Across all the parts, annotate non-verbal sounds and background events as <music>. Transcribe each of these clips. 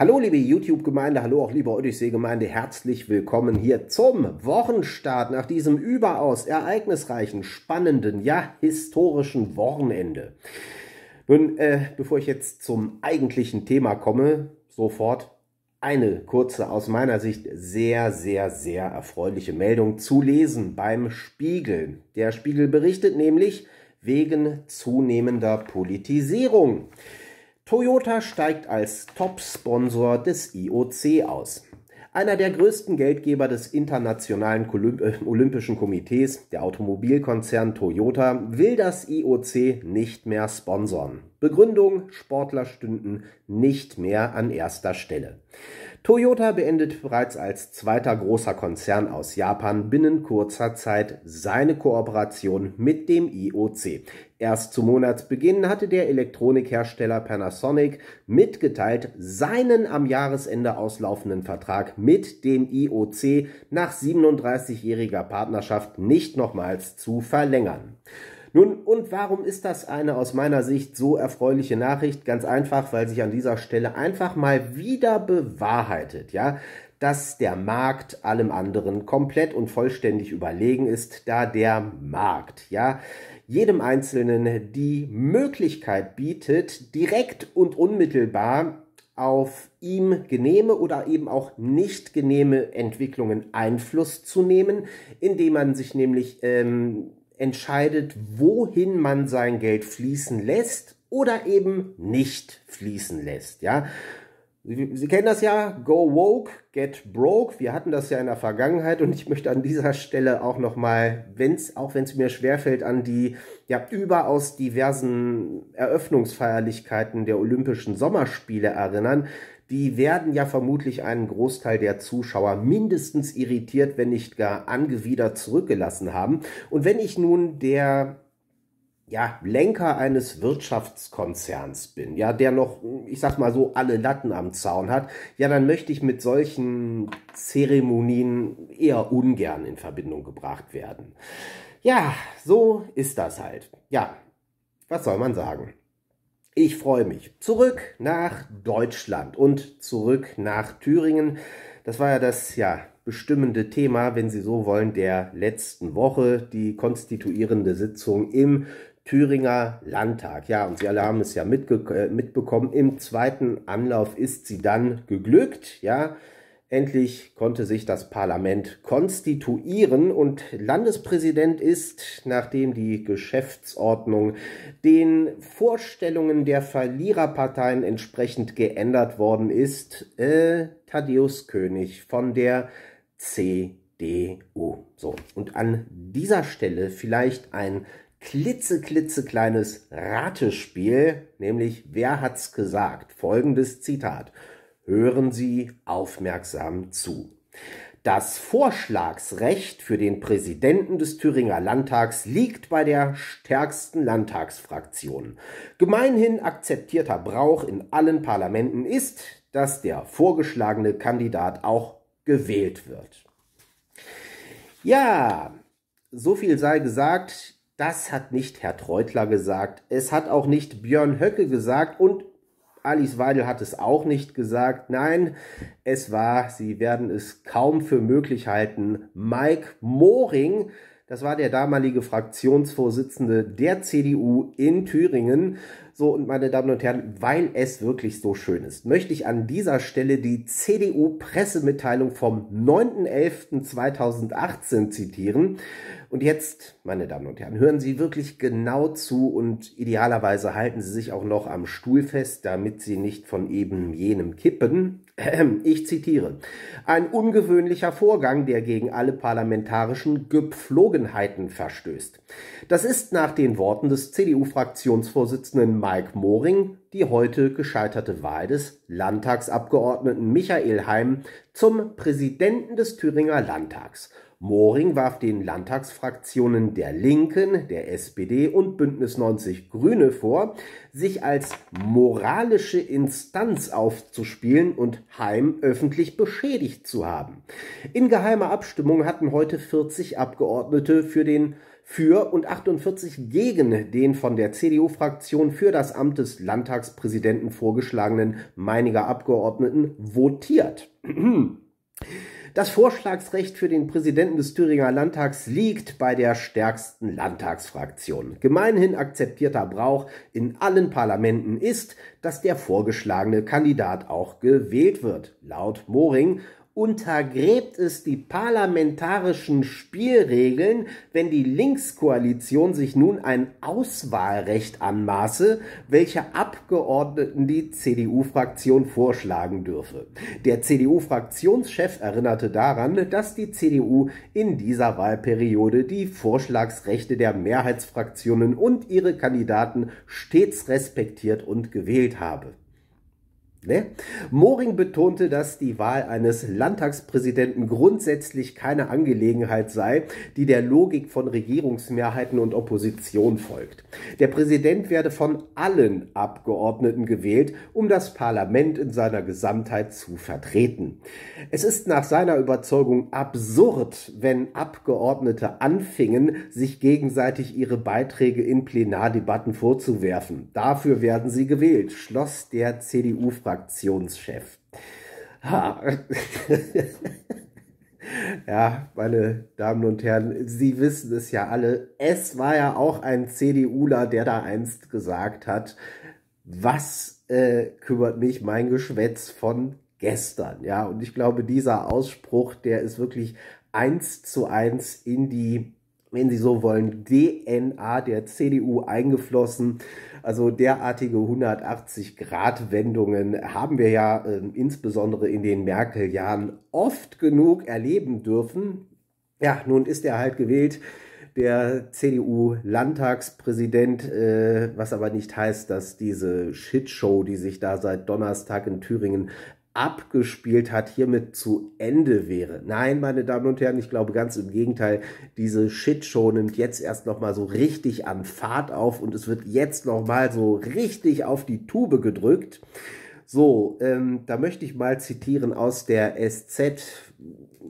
Hallo liebe YouTube-Gemeinde, hallo auch liebe Odyssee-Gemeinde, herzlich willkommen hier zum Wochenstart nach diesem überaus ereignisreichen, spannenden, ja historischen Wochenende. Nun, äh, bevor ich jetzt zum eigentlichen Thema komme, sofort eine kurze, aus meiner Sicht sehr, sehr, sehr erfreuliche Meldung zu lesen beim Spiegel. Der Spiegel berichtet nämlich wegen zunehmender Politisierung. Toyota steigt als Top-Sponsor des IOC aus. Einer der größten Geldgeber des Internationalen äh, Olympischen Komitees, der Automobilkonzern Toyota, will das IOC nicht mehr sponsern. Begründung, Sportler stünden nicht mehr an erster Stelle. Toyota beendet bereits als zweiter großer Konzern aus Japan binnen kurzer Zeit seine Kooperation mit dem IOC. Erst zu Monatsbeginn hatte der Elektronikhersteller Panasonic mitgeteilt, seinen am Jahresende auslaufenden Vertrag mit dem IOC nach 37-jähriger Partnerschaft nicht nochmals zu verlängern. Nun, und warum ist das eine aus meiner Sicht so erfreuliche Nachricht? Ganz einfach, weil sich an dieser Stelle einfach mal wieder bewahrheitet, ja, dass der Markt allem anderen komplett und vollständig überlegen ist, da der Markt, ja, jedem Einzelnen die Möglichkeit bietet, direkt und unmittelbar auf ihm genehme oder eben auch nicht genehme Entwicklungen Einfluss zu nehmen, indem man sich nämlich ähm, entscheidet, wohin man sein Geld fließen lässt oder eben nicht fließen lässt. Ja, Sie kennen das ja, go woke, get broke. Wir hatten das ja in der Vergangenheit und ich möchte an dieser Stelle auch nochmal, wenn's, auch wenn es mir schwerfällt, an die ja überaus diversen Eröffnungsfeierlichkeiten der Olympischen Sommerspiele erinnern, die werden ja vermutlich einen Großteil der Zuschauer mindestens irritiert, wenn nicht gar angewidert zurückgelassen haben. Und wenn ich nun der ja, Lenker eines Wirtschaftskonzerns bin, ja, der noch, ich sag mal so, alle Latten am Zaun hat, ja, dann möchte ich mit solchen Zeremonien eher ungern in Verbindung gebracht werden. Ja, so ist das halt. Ja, was soll man sagen? Ich freue mich. Zurück nach Deutschland und zurück nach Thüringen. Das war ja das ja, bestimmende Thema, wenn Sie so wollen, der letzten Woche, die konstituierende Sitzung im Thüringer Landtag. Ja, und Sie alle haben es ja äh, mitbekommen, im zweiten Anlauf ist sie dann geglückt, ja. Endlich konnte sich das Parlament konstituieren und Landespräsident ist, nachdem die Geschäftsordnung den Vorstellungen der Verliererparteien entsprechend geändert worden ist, äh, Thaddeus König von der CDU. So, und an dieser Stelle vielleicht ein klitzeklitzekleines Ratespiel, nämlich wer hat's gesagt? Folgendes Zitat. Hören Sie aufmerksam zu. Das Vorschlagsrecht für den Präsidenten des Thüringer Landtags liegt bei der stärksten Landtagsfraktion. Gemeinhin akzeptierter Brauch in allen Parlamenten ist, dass der vorgeschlagene Kandidat auch gewählt wird. Ja, so viel sei gesagt, das hat nicht Herr Treutler gesagt, es hat auch nicht Björn Höcke gesagt und Alice Weidel hat es auch nicht gesagt. Nein, es war, Sie werden es kaum für möglich halten, Mike Moring. Das war der damalige Fraktionsvorsitzende der CDU in Thüringen. So, und meine Damen und Herren, weil es wirklich so schön ist, möchte ich an dieser Stelle die CDU-Pressemitteilung vom 9.11.2018 zitieren. Und jetzt, meine Damen und Herren, hören Sie wirklich genau zu und idealerweise halten Sie sich auch noch am Stuhl fest, damit Sie nicht von eben jenem kippen. Ich zitiere. Ein ungewöhnlicher Vorgang, der gegen alle parlamentarischen Gepflogenheiten verstößt. Das ist nach den Worten des CDU-Fraktionsvorsitzenden Mike Moring die heute gescheiterte Wahl des Landtagsabgeordneten Michael Heim zum Präsidenten des Thüringer Landtags. Moring warf den Landtagsfraktionen der Linken, der SPD und Bündnis 90 Grüne vor, sich als moralische Instanz aufzuspielen und Heim öffentlich beschädigt zu haben. In geheimer Abstimmung hatten heute 40 Abgeordnete für den für und 48 gegen den von der CDU-Fraktion für das Amt des Landtagspräsidenten vorgeschlagenen Meiniger Abgeordneten votiert. Das Vorschlagsrecht für den Präsidenten des Thüringer Landtags liegt bei der stärksten Landtagsfraktion. Gemeinhin akzeptierter Brauch in allen Parlamenten ist, dass der vorgeschlagene Kandidat auch gewählt wird. Laut Moring untergräbt es die parlamentarischen Spielregeln, wenn die Linkskoalition sich nun ein Auswahlrecht anmaße, welche Abgeordneten die CDU-Fraktion vorschlagen dürfe. Der CDU-Fraktionschef erinnerte daran, dass die CDU in dieser Wahlperiode die Vorschlagsrechte der Mehrheitsfraktionen und ihre Kandidaten stets respektiert und gewählt habe. Ne? Moring betonte, dass die Wahl eines Landtagspräsidenten grundsätzlich keine Angelegenheit sei, die der Logik von Regierungsmehrheiten und Opposition folgt. Der Präsident werde von allen Abgeordneten gewählt, um das Parlament in seiner Gesamtheit zu vertreten. Es ist nach seiner Überzeugung absurd, wenn Abgeordnete anfingen, sich gegenseitig ihre Beiträge in Plenardebatten vorzuwerfen. Dafür werden sie gewählt, schloss der CDU-Fraktion Fraktionschef. Ha. <laughs> ja, meine Damen und Herren, Sie wissen es ja alle. Es war ja auch ein CDUler, der da einst gesagt hat, was äh, kümmert mich mein Geschwätz von gestern? Ja, und ich glaube, dieser Ausspruch, der ist wirklich eins zu eins in die wenn Sie so wollen, DNA der CDU eingeflossen. Also derartige 180-Grad-Wendungen haben wir ja äh, insbesondere in den Merkel-Jahren oft genug erleben dürfen. Ja, nun ist er halt gewählt der CDU-Landtagspräsident, äh, was aber nicht heißt, dass diese Shitshow, die sich da seit Donnerstag in Thüringen abgespielt hat, hiermit zu Ende wäre. Nein, meine Damen und Herren, ich glaube ganz im Gegenteil, diese Shitshow nimmt jetzt erst nochmal so richtig an Fahrt auf und es wird jetzt nochmal so richtig auf die Tube gedrückt. So, ähm, da möchte ich mal zitieren aus der SZ.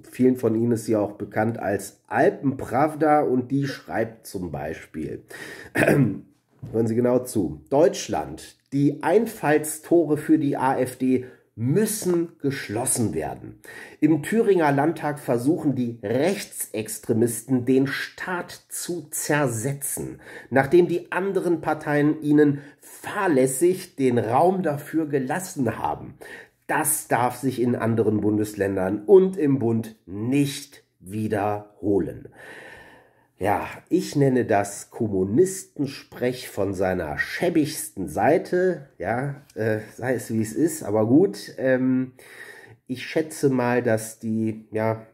Vielen von Ihnen ist sie auch bekannt als Alpenpravda und die schreibt zum Beispiel. <clears throat> Hören Sie genau zu. Deutschland, die Einfallstore für die AfD müssen geschlossen werden. Im Thüringer Landtag versuchen die Rechtsextremisten, den Staat zu zersetzen, nachdem die anderen Parteien ihnen fahrlässig den Raum dafür gelassen haben. Das darf sich in anderen Bundesländern und im Bund nicht wiederholen ja, ich nenne das Kommunistensprech von seiner schäbigsten Seite, ja, äh, sei es wie es ist, aber gut, ähm, ich schätze mal, dass die, ja,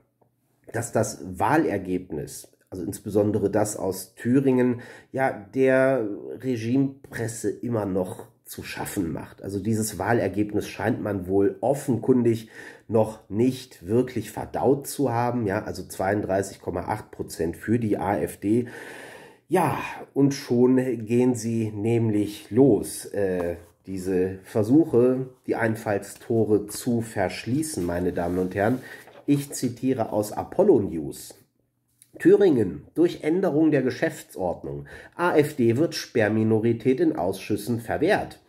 dass das Wahlergebnis, also insbesondere das aus Thüringen, ja, der Regimepresse immer noch zu schaffen macht. Also dieses Wahlergebnis scheint man wohl offenkundig noch nicht wirklich verdaut zu haben. Ja, also 32,8 Prozent für die AfD. Ja, und schon gehen sie nämlich los. Äh, diese Versuche, die Einfallstore zu verschließen, meine Damen und Herren. Ich zitiere aus Apollo News. Thüringen durch Änderung der Geschäftsordnung. AfD wird Sperrminorität in Ausschüssen verwehrt.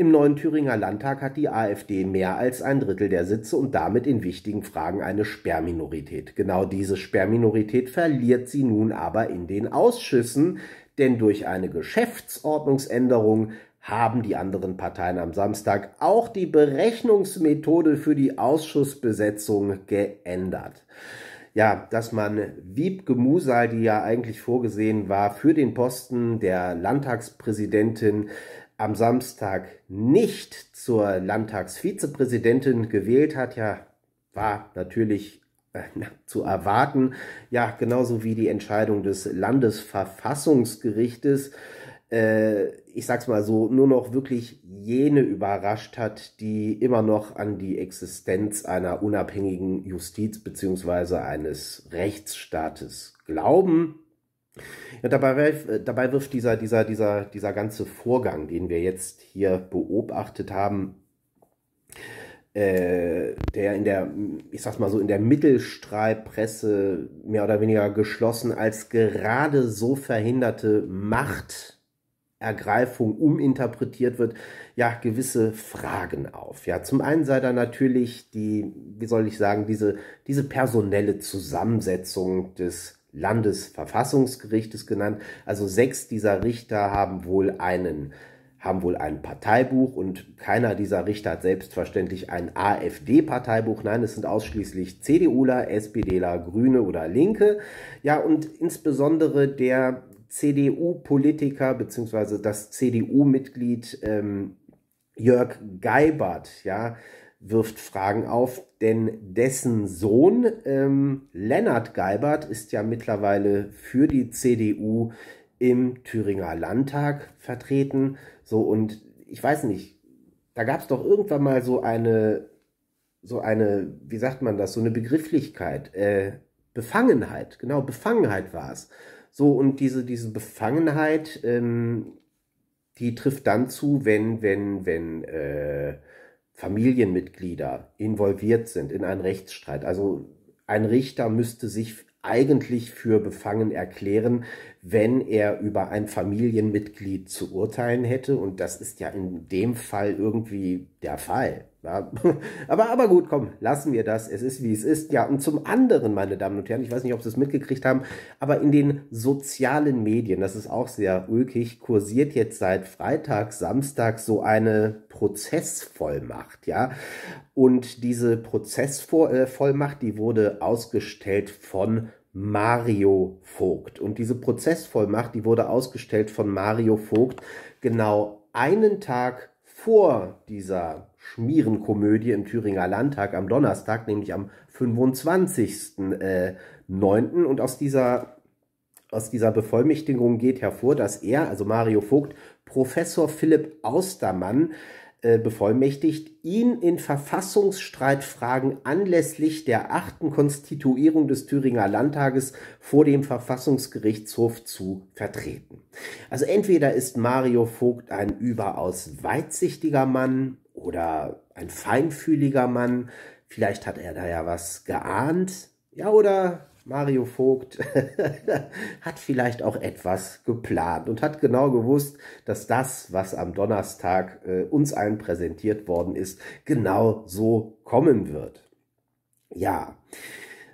Im neuen Thüringer Landtag hat die AfD mehr als ein Drittel der Sitze und damit in wichtigen Fragen eine Sperrminorität. Genau diese Sperrminorität verliert sie nun aber in den Ausschüssen, denn durch eine Geschäftsordnungsänderung haben die anderen Parteien am Samstag auch die Berechnungsmethode für die Ausschussbesetzung geändert. Ja, dass man Wiebke Musal, die ja eigentlich vorgesehen war für den Posten der Landtagspräsidentin, am Samstag nicht zur Landtagsvizepräsidentin gewählt hat, ja, war natürlich äh, zu erwarten, ja, genauso wie die Entscheidung des Landesverfassungsgerichtes, äh, ich sag's mal so, nur noch wirklich jene überrascht hat, die immer noch an die Existenz einer unabhängigen Justiz beziehungsweise eines Rechtsstaates glauben. Ja, dabei, äh, dabei wirft dieser, dieser, dieser, dieser ganze Vorgang, den wir jetzt hier beobachtet haben, äh, der in der, ich sag's mal so, in der Mittelstrahlpresse mehr oder weniger geschlossen als gerade so verhinderte Machtergreifung uminterpretiert wird, ja, gewisse Fragen auf. Ja, zum einen sei da natürlich die, wie soll ich sagen, diese, diese personelle Zusammensetzung des Landesverfassungsgerichtes genannt. Also sechs dieser Richter haben wohl einen haben wohl ein Parteibuch und keiner dieser Richter hat selbstverständlich ein AfD-Parteibuch. Nein, es sind ausschließlich CDUler, SPDler, Grüne oder Linke. Ja, und insbesondere der CDU-Politiker bzw. das CDU-Mitglied ähm, Jörg Geibert, ja, wirft Fragen auf, denn dessen Sohn ähm, Lennart Geibert ist ja mittlerweile für die CDU im Thüringer Landtag vertreten. So und ich weiß nicht, da gab es doch irgendwann mal so eine, so eine, wie sagt man das, so eine Begrifflichkeit, äh, Befangenheit, genau, Befangenheit war es. So und diese, diese Befangenheit, ähm, die trifft dann zu, wenn, wenn, wenn, äh, Familienmitglieder involviert sind in einen Rechtsstreit. Also ein Richter müsste sich eigentlich für befangen erklären, wenn er über ein Familienmitglied zu urteilen hätte. Und das ist ja in dem Fall irgendwie der Fall. Ja. <laughs> Aber, aber gut, komm, lassen wir das. Es ist, wie es ist. Ja, und zum anderen, meine Damen und Herren, ich weiß nicht, ob Sie es mitgekriegt haben, aber in den sozialen Medien, das ist auch sehr ulkig, kursiert jetzt seit Freitag, Samstag so eine Prozessvollmacht, ja. Und diese Prozessvollmacht, äh, die wurde ausgestellt von Mario Vogt. Und diese Prozessvollmacht, die wurde ausgestellt von Mario Vogt genau einen Tag vor dieser Schmierenkomödie im Thüringer Landtag am Donnerstag, nämlich am 25.09. Äh, Und aus dieser, aus dieser Bevollmächtigung geht hervor, dass er, also Mario Vogt, Professor Philipp Austermann, äh, bevollmächtigt, ihn in Verfassungsstreitfragen anlässlich der achten Konstituierung des Thüringer Landtages vor dem Verfassungsgerichtshof zu vertreten. Also entweder ist Mario Vogt ein überaus weitsichtiger Mann oder ein feinfühliger Mann, vielleicht hat er da ja was geahnt, ja, oder Mario Vogt <laughs> hat vielleicht auch etwas geplant und hat genau gewusst, dass das, was am Donnerstag äh, uns allen präsentiert worden ist, genau so kommen wird. Ja,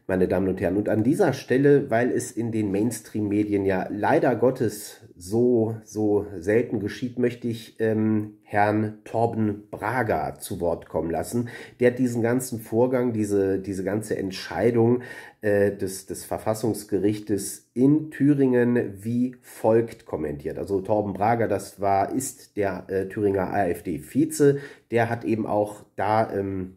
meine Damen und Herren, und an dieser Stelle, weil es in den Mainstream-Medien ja leider Gottes so, so selten geschieht, möchte ich ähm, Herrn Torben Braga zu Wort kommen lassen. Der hat diesen ganzen Vorgang, diese, diese ganze Entscheidung äh, des, des Verfassungsgerichtes in Thüringen wie folgt kommentiert. Also Torben Braga, das war, ist der äh, Thüringer AfD-Vize, der hat eben auch da, ähm,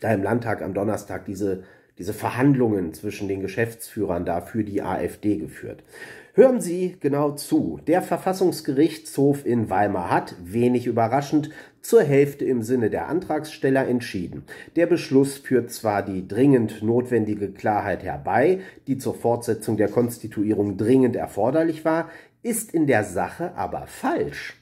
da im Landtag am Donnerstag diese, diese Verhandlungen zwischen den Geschäftsführern da für die AfD geführt. Hören Sie genau zu. Der Verfassungsgerichtshof in Weimar hat, wenig überraschend, zur Hälfte im Sinne der Antragsteller entschieden. Der Beschluss führt zwar die dringend notwendige Klarheit herbei, die zur Fortsetzung der Konstituierung dringend erforderlich war, ist in der Sache aber falsch.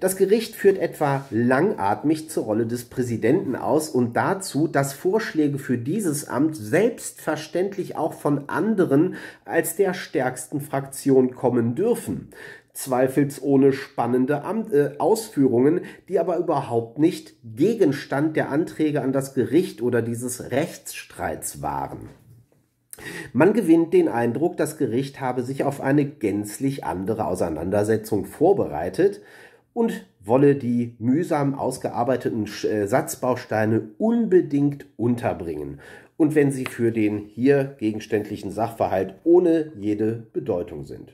Das Gericht führt etwa langatmig zur Rolle des Präsidenten aus und dazu, dass Vorschläge für dieses Amt selbstverständlich auch von anderen als der stärksten Fraktion kommen dürfen. Zweifelsohne spannende Amt, äh, Ausführungen, die aber überhaupt nicht Gegenstand der Anträge an das Gericht oder dieses Rechtsstreits waren. Man gewinnt den Eindruck, das Gericht habe sich auf eine gänzlich andere Auseinandersetzung vorbereitet, und wolle die mühsam ausgearbeiteten äh, Satzbausteine unbedingt unterbringen und wenn sie für den hier gegenständlichen Sachverhalt ohne jede Bedeutung sind.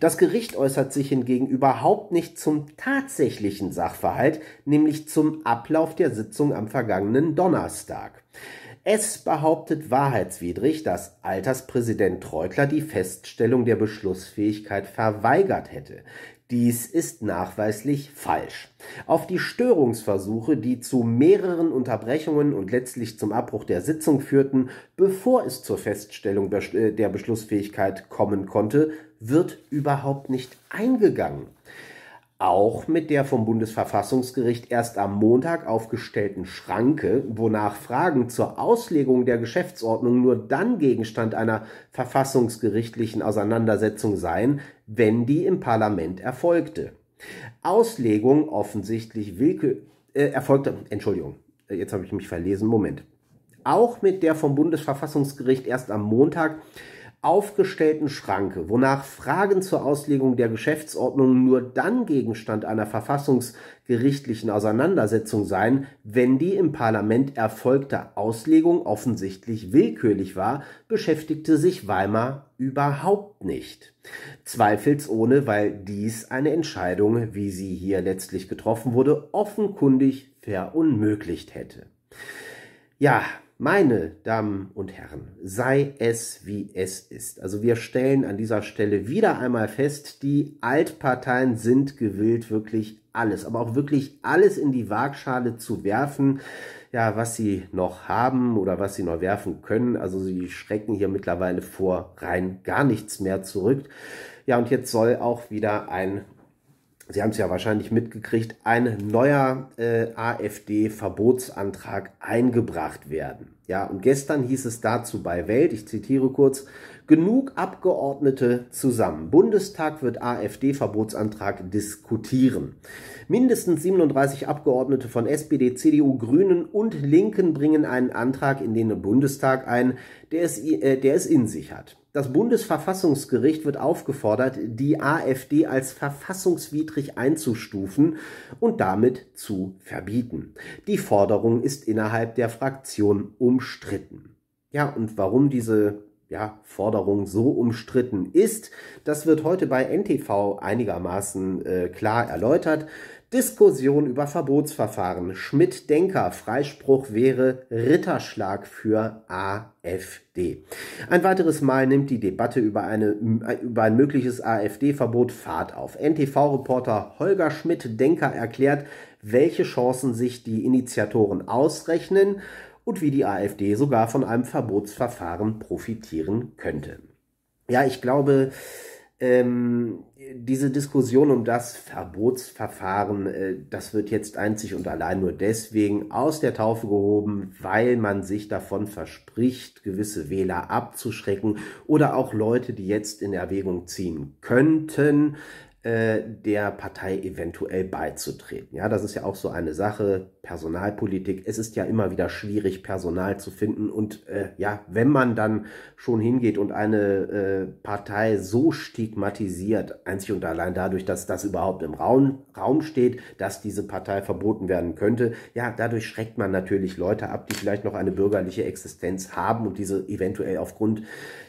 Das Gericht äußert sich hingegen überhaupt nicht zum tatsächlichen Sachverhalt, nämlich zum Ablauf der Sitzung am vergangenen Donnerstag. Es behauptet wahrheitswidrig, dass Alterspräsident Treutler die Feststellung der Beschlussfähigkeit verweigert hätte. Dies ist nachweislich falsch. Auf die Störungsversuche, die zu mehreren Unterbrechungen und letztlich zum Abbruch der Sitzung führten, bevor es zur Feststellung äh, der Beschlussfähigkeit kommen konnte, wird überhaupt nicht eingegangen auch mit der vom Bundesverfassungsgericht erst am Montag aufgestellten Schranke, wonach Fragen zur Auslegung der Geschäftsordnung nur dann Gegenstand einer verfassungsgerichtlichen Auseinandersetzung seien, wenn die im Parlament erfolgte. Auslegung offensichtlich willkür äh, erfolgte Entschuldigung, äh, jetzt habe ich mich verlesen, Moment. Auch mit der vom Bundesverfassungsgericht erst am Montag aufgestellten Schranke, wonach Fragen zur Auslegung der Geschäftsordnung nur dann Gegenstand einer verfassungsgerichtlichen Auseinandersetzung seien, wenn die im Parlament erfolgte Auslegung offensichtlich willkürlich war, beschäftigte sich Weimar überhaupt nicht. Zweifelsohne, weil dies eine Entscheidung, wie sie hier letztlich getroffen wurde, offenkundig verunmöglicht hätte. Ja, meine Damen und Herren, sei es wie es ist. Also wir stellen an dieser Stelle wieder einmal fest, die Altparteien sind gewillt, wirklich alles, aber auch wirklich alles in die Waagschale zu werfen, ja, was sie noch haben oder was sie noch werfen können. Also sie schrecken hier mittlerweile vor rein gar nichts mehr zurück. Ja, und jetzt soll auch wieder ein Sie haben es ja wahrscheinlich mitgekriegt, ein neuer äh, AfD-Verbotsantrag eingebracht werden. Ja, und gestern hieß es dazu bei Welt, ich zitiere kurz, genug Abgeordnete zusammen. Bundestag wird AfD-Verbotsantrag diskutieren. Mindestens 37 Abgeordnete von SPD, CDU, Grünen und Linken bringen einen Antrag in den Bundestag ein, der es, äh, der es in sich hat. Das Bundesverfassungsgericht wird aufgefordert, die AfD als verfassungswidrig einzustufen und damit zu verbieten. Die Forderung ist innerhalb der Fraktion umstritten. Ja, und warum diese ja, Forderung so umstritten ist, das wird heute bei NTV einigermaßen äh, klar erläutert. Diskussion über Verbotsverfahren. Schmidt-Denker, Freispruch wäre Ritterschlag für AfD. Ein weiteres Mal nimmt die Debatte über, eine, über ein mögliches AfD-Verbot Fahrt auf. NTV-Reporter Holger Schmidt-Denker erklärt, welche Chancen sich die Initiatoren ausrechnen und wie die AfD sogar von einem Verbotsverfahren profitieren könnte. Ja, ich glaube, ähm, diese Diskussion um das Verbotsverfahren, äh, das wird jetzt einzig und allein nur deswegen aus der Taufe gehoben, weil man sich davon verspricht, gewisse Wähler abzuschrecken oder auch Leute, die jetzt in Erwägung ziehen könnten, äh, der Partei eventuell beizutreten. Ja, das ist ja auch so eine Sache, Personalpolitik. Es ist ja immer wieder schwierig, Personal zu finden. Und äh, ja, wenn man dann schon hingeht und eine äh, Partei so stigmatisiert, einzig und allein dadurch, dass das überhaupt im Raum, Raum steht, dass diese Partei verboten werden könnte, ja, dadurch schreckt man natürlich Leute ab, die vielleicht noch eine bürgerliche Existenz haben und diese eventuell aufgrund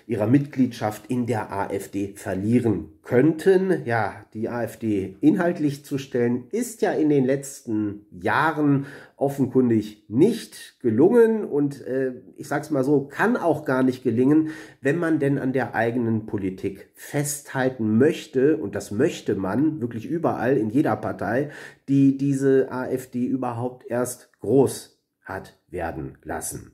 ihrer Mitgliedschaft in der AfD verlieren könnten. Ja, die AfD inhaltlich zu stellen, ist ja in den letzten Jahren offenkundig nicht gelungen und äh, ich sage es mal so, kann auch gar nicht gelingen, wenn man denn an der eigenen Politik festhalten möchte, und das möchte man wirklich überall in jeder Partei, die diese AfD überhaupt erst groß hat werden lassen.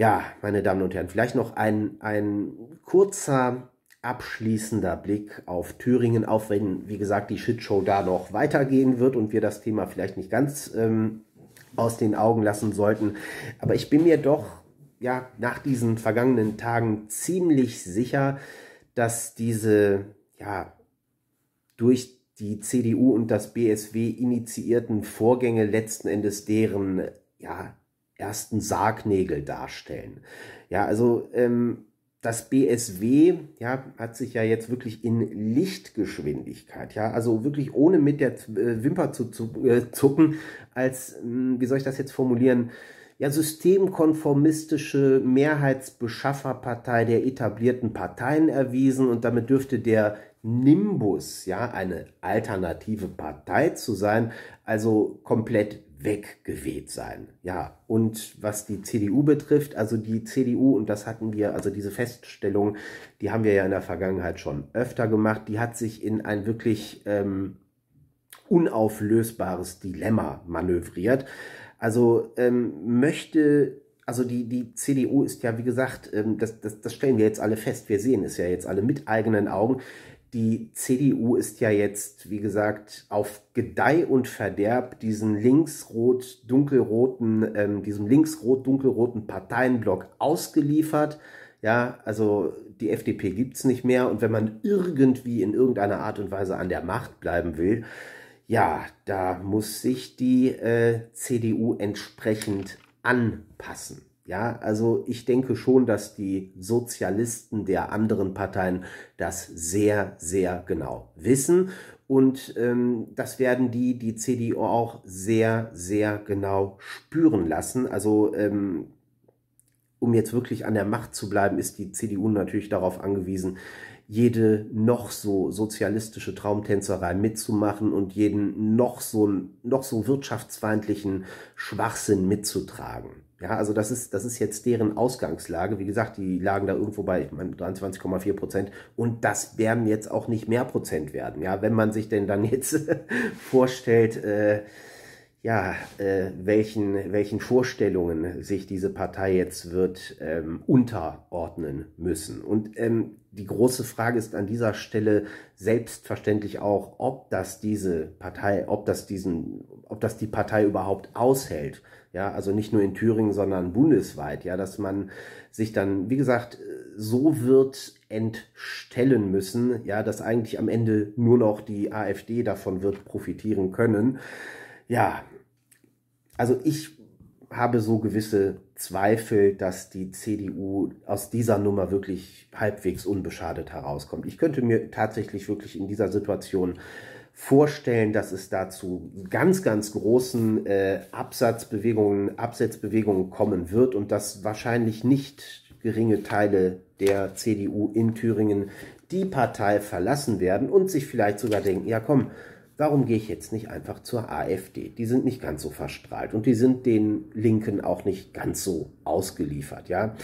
Ja, meine Damen und Herren, vielleicht noch ein, ein kurzer abschließender Blick auf Thüringen, auch wenn, wie gesagt, die Shitshow da noch weitergehen wird und wir das Thema vielleicht nicht ganz ähm, aus den Augen lassen sollten. Aber ich bin mir doch ja nach diesen vergangenen Tagen ziemlich sicher, dass diese ja durch die CDU und das BSW initiierten Vorgänge letzten Endes deren ja ersten Sargnägel darstellen. Ja, also ähm, das BSW ja, hat sich ja jetzt wirklich in Lichtgeschwindigkeit, ja, also wirklich ohne mit der äh, Wimper zu, äh, zucken, als, hm, wie soll ich das jetzt formulieren, ja, systemkonformistische Mehrheitsbeschafferpartei der etablierten Parteien erwiesen und damit dürfte der Nimbus, ja, eine alternative Partei zu sein, also komplett weggeweht sein. Ja, und was die CDU betrifft, also die CDU, und das hatten wir, also diese Feststellung, die haben wir ja in der Vergangenheit schon öfter gemacht, die hat sich in ein wirklich ähm, unauflösbares Dilemma manövriert. Also ähm, möchte also die, die CDU ist ja, wie gesagt, ähm, das, das, das stellen wir jetzt alle fest, wir sehen es ja jetzt alle mit eigenen Augen, die CDU ist ja jetzt, wie gesagt, auf Gedeih und Verderb diesen linksrot-dunkelroten, ähm, diesem linksrot-dunkelroten Parteienblock ausgeliefert. Ja, also die FDP gibt's nicht mehr und wenn man irgendwie in irgendeiner Art und Weise an der Macht bleiben will, ja, da muss sich die äh, CDU entsprechend anpassen. Ja, also ich denke schon, dass die Sozialisten der anderen Parteien das sehr, sehr genau wissen. Und ähm, das werden die, die CDU auch sehr, sehr genau spüren lassen. Also ähm, um jetzt wirklich an der Macht zu bleiben, ist die CDU natürlich darauf angewiesen, jede noch so sozialistische Traumtänzerei mitzumachen und jeden noch so, noch so wirtschaftsfeindlichen Schwachsinn mitzutragen. Ja, also das ist, das ist jetzt deren Ausgangslage. Wie gesagt, die lagen da irgendwo bei, ich meine, 23,4 Prozent. Und das werden jetzt auch nicht mehr Prozent werden. Ja, wenn man sich denn dann jetzt <laughs> vorstellt, äh, ja, äh, welchen, welchen Vorstellungen sich diese Partei jetzt wird ähm, unterordnen müssen. Und ähm, die große Frage ist an dieser Stelle selbstverständlich auch, ob das diese Partei, ob das diesen, ob das die Partei überhaupt aushält. Ja, also nicht nur in Thüringen, sondern bundesweit. Ja, dass man sich dann, wie gesagt, so wird entstellen müssen. Ja, dass eigentlich am Ende nur noch die AfD davon wird profitieren können ja, also ich habe so gewisse Zweifel, dass die CDU aus dieser Nummer wirklich halbwegs unbeschadet herauskommt. Ich könnte mir tatsächlich wirklich in dieser Situation vorstellen, dass es dazu ganz, ganz großen äh, Absatzbewegungen, Absetzbewegungen kommen wird und dass wahrscheinlich nicht geringe Teile der CDU in Thüringen die Partei verlassen werden und sich vielleicht sogar denken, ja komm, Warum gehe ich jetzt nicht einfach zur AfD? Die sind nicht ganz so verstrahlt und die sind den Linken auch nicht ganz so ausgeliefert, ja.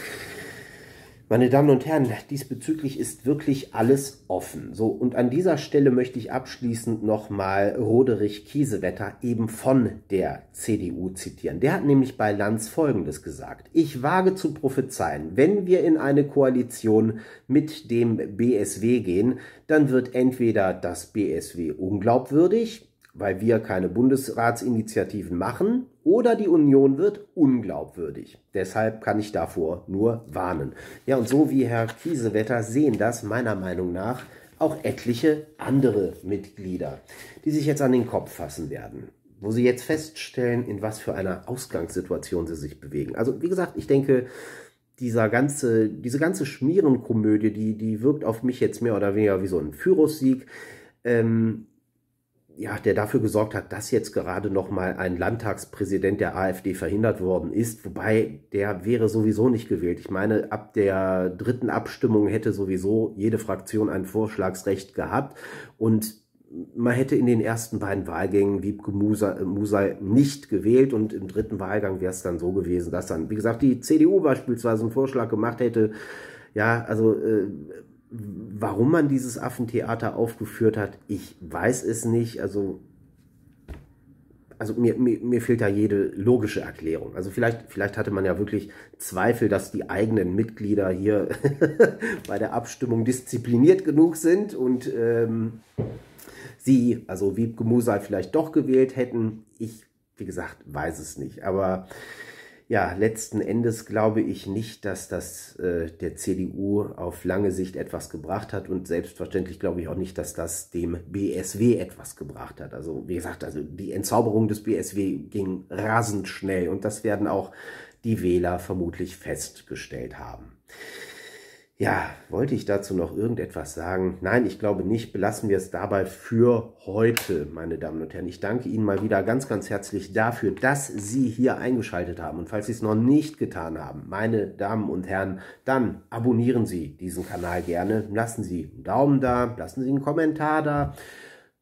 Meine Damen und Herren, diesbezüglich ist wirklich alles offen. So, und an dieser Stelle möchte ich abschließend nochmal Roderich Kiesewetter eben von der CDU zitieren. Der hat nämlich bei Lanz Folgendes gesagt. Ich wage zu prophezeien, wenn wir in eine Koalition mit dem BSW gehen, dann wird entweder das BSW unglaubwürdig, weil wir keine Bundesratsinitiativen machen oder die Union wird unglaubwürdig. Deshalb kann ich davor nur warnen. Ja, und so wie Herr Kiesewetter sehen das meiner Meinung nach auch etliche andere Mitglieder, die sich jetzt an den Kopf fassen werden, wo sie jetzt feststellen, in was für einer Ausgangssituation sie sich bewegen. Also wie gesagt, ich denke, dieser ganze, diese ganze Schmierenkomödie, die, die wirkt auf mich jetzt mehr oder weniger wie so ein Führersieg. Ähm, ja, der dafür gesorgt hat, dass jetzt gerade noch mal ein Landtagspräsident der AfD verhindert worden ist, wobei der wäre sowieso nicht gewählt. Ich meine, ab der dritten Abstimmung hätte sowieso jede Fraktion ein Vorschlagsrecht gehabt und man hätte in den ersten beiden Wahlgängen Wiebke Musal äh, nicht gewählt und im dritten Wahlgang wäre es dann so gewesen, dass dann, wie gesagt, die CDU beispielsweise einen Vorschlag gemacht hätte, ja, also äh, Warum man dieses Affentheater aufgeführt hat, ich weiß es nicht. Also, also mir, mir, mir fehlt da jede logische Erklärung. Also vielleicht, vielleicht hatte man ja wirklich Zweifel, dass die eigenen Mitglieder hier <laughs> bei der Abstimmung diszipliniert genug sind und ähm, sie, also Wiebke Musal, vielleicht doch gewählt hätten. Ich, wie gesagt, weiß es nicht. Aber ja, letzten Endes glaube ich nicht, dass das äh, der CDU auf lange Sicht etwas gebracht hat und selbstverständlich glaube ich auch nicht, dass das dem BSW etwas gebracht hat. Also wie gesagt, also die Entzauberung des BSW ging rasend schnell und das werden auch die Wähler vermutlich festgestellt haben. Ja, wollte ich dazu noch irgendetwas sagen? Nein, ich glaube nicht. Belassen wir es dabei für heute, meine Damen und Herren. Ich danke Ihnen mal wieder ganz, ganz herzlich dafür, dass Sie hier eingeschaltet haben. Und falls Sie es noch nicht getan haben, meine Damen und Herren, dann abonnieren Sie diesen Kanal gerne. Lassen Sie einen Daumen da, lassen Sie einen Kommentar da.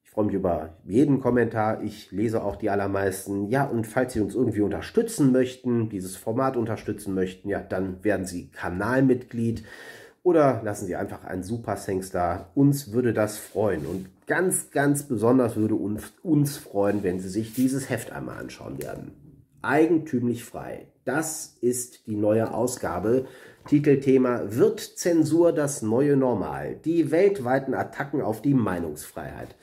Ich freue mich über jeden Kommentar. Ich lese auch die allermeisten. Ja, und falls Sie uns irgendwie unterstützen möchten, dieses Format unterstützen möchten, ja, dann werden Sie Kanalmitglied. Oder lassen Sie einfach einen Super Thanks da. Uns würde das freuen. Und ganz, ganz besonders würde uns, uns freuen, wenn Sie sich dieses Heft einmal anschauen werden. Eigentümlich frei. Das ist die neue Ausgabe. Titelthema Wird Zensur das neue Normal? Die weltweiten Attacken auf die Meinungsfreiheit.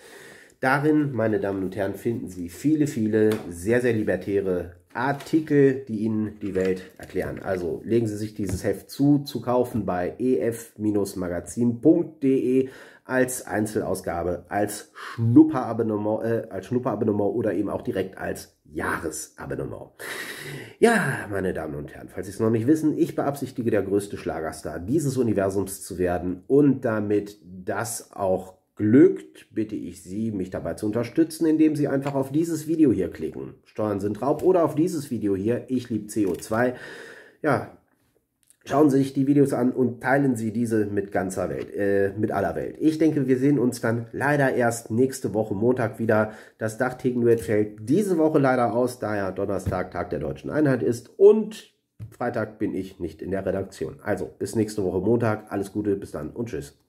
Darin, meine Damen und Herren, finden Sie viele, viele sehr, sehr libertäre Artikel, die Ihnen die Welt erklären. Also legen Sie sich dieses Heft zu, zu kaufen bei ef-magazin.de als Einzelausgabe, als Schnupperabonnement, äh, als Schnupperabonnement oder eben auch direkt als Jahresabonnement. Ja, meine Damen und Herren, falls Sie es noch nicht wissen, ich beabsichtige, der größte Schlagerstar dieses Universums zu werden und damit das auch glückt, bitte ich Sie, mich dabei zu unterstützen, indem Sie einfach auf dieses Video hier klicken. Steuern sind Raub oder auf dieses Video hier, ich liebe CO2. Ja, Schauen Sie sich die Videos an und teilen Sie diese mit ganzer Welt, äh, mit aller Welt. Ich denke, wir sehen uns dann leider erst nächste Woche Montag wieder. Das Dachdekenduett fällt diese Woche leider aus, da ja Donnerstag Tag der Deutschen Einheit ist und Freitag bin ich nicht in der Redaktion. Also bis nächste Woche Montag. Alles Gute, bis dann und tschüss.